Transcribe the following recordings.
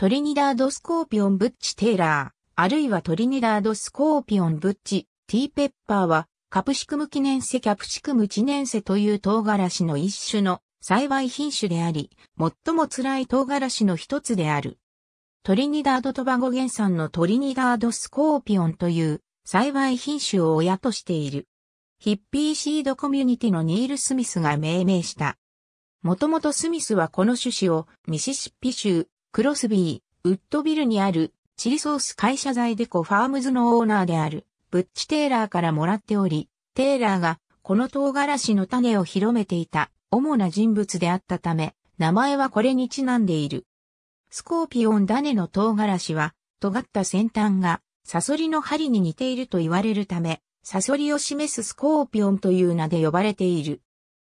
トリニダードスコーピオンブッチテイラー、あるいはトリニダードスコーピオンブッチ、ティーペッパーは、カプシクム記念セキャプシクムチ念セという唐辛子の一種の栽培品種であり、最も辛い唐辛子の一つである。トリニダードトバゴ原産のトリニダードスコーピオンという栽培品種を親としている。ヒッピーシードコミュニティのニール・スミスが命名した。もともとスミスはこの種子をミシシッピ州クロスビー、ウッドビルにある、チリソース会社材デコファームズのオーナーである、ブッチ・テイラーからもらっており、テイラーが、この唐辛子の種を広めていた、主な人物であったため、名前はこれにちなんでいる。スコーピオン種の唐辛子は、尖った先端が、サソリの針に似ていると言われるため、サソリを示すスコーピオンという名で呼ばれている。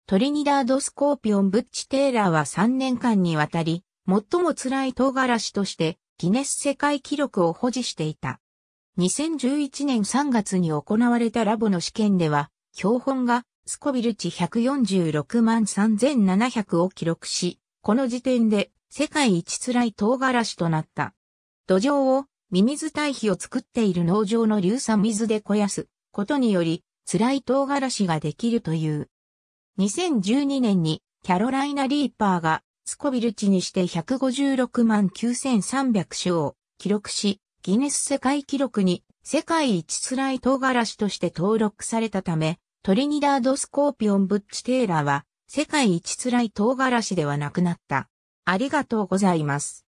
トリニダード・スコーピオン・ブッチ・テイラーは3年間にわたり、最も辛い唐辛子としてギネス世界記録を保持していた。2011年3月に行われたラボの試験では、標本がスコビル値146万3700を記録し、この時点で世界一辛い唐辛子となった。土壌をミミズ堆肥を作っている農場の硫酸水で肥やすことにより辛い唐辛子ができるという。2012年にキャロライナ・リーパーがスコビル値にして156万9300を記録し、ギネス世界記録に世界一辛い唐辛子として登録されたため、トリニダードスコーピオンブッチテーラーは世界一辛い唐辛子ではなくなった。ありがとうございます。